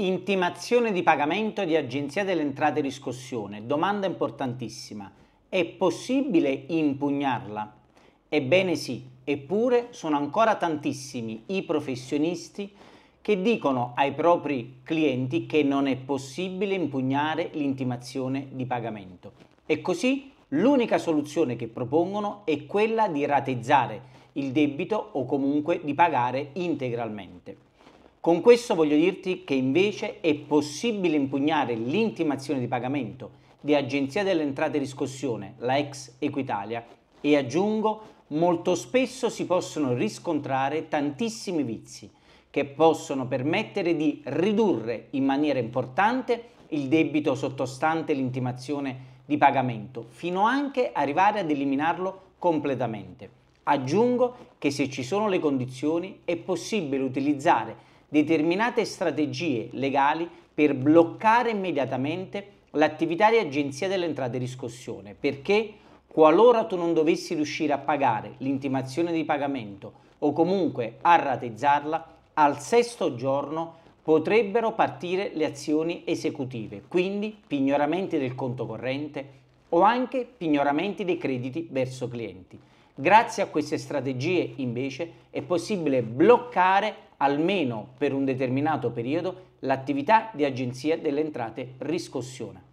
Intimazione di pagamento di Agenzia delle Entrate Riscossione. Domanda importantissima. È possibile impugnarla? Ebbene sì, eppure sono ancora tantissimi i professionisti che dicono ai propri clienti che non è possibile impugnare l'intimazione di pagamento. E così l'unica soluzione che propongono è quella di ratezzare il debito o comunque di pagare integralmente. Con questo voglio dirti che invece è possibile impugnare l'intimazione di pagamento di Agenzia delle Entrate e Riscossione, la ex Equitalia, e aggiungo, molto spesso si possono riscontrare tantissimi vizi che possono permettere di ridurre in maniera importante il debito sottostante l'intimazione di pagamento, fino anche arrivare ad eliminarlo completamente. Aggiungo che se ci sono le condizioni è possibile utilizzare determinate strategie legali per bloccare immediatamente l'attività di agenzia dell'entrata e riscossione, perché qualora tu non dovessi riuscire a pagare l'intimazione di pagamento o comunque a ratezzarla, al sesto giorno potrebbero partire le azioni esecutive, quindi pignoramenti del conto corrente o anche pignoramenti dei crediti verso clienti. Grazie a queste strategie invece è possibile bloccare almeno per un determinato periodo l'attività di agenzia delle entrate riscossione.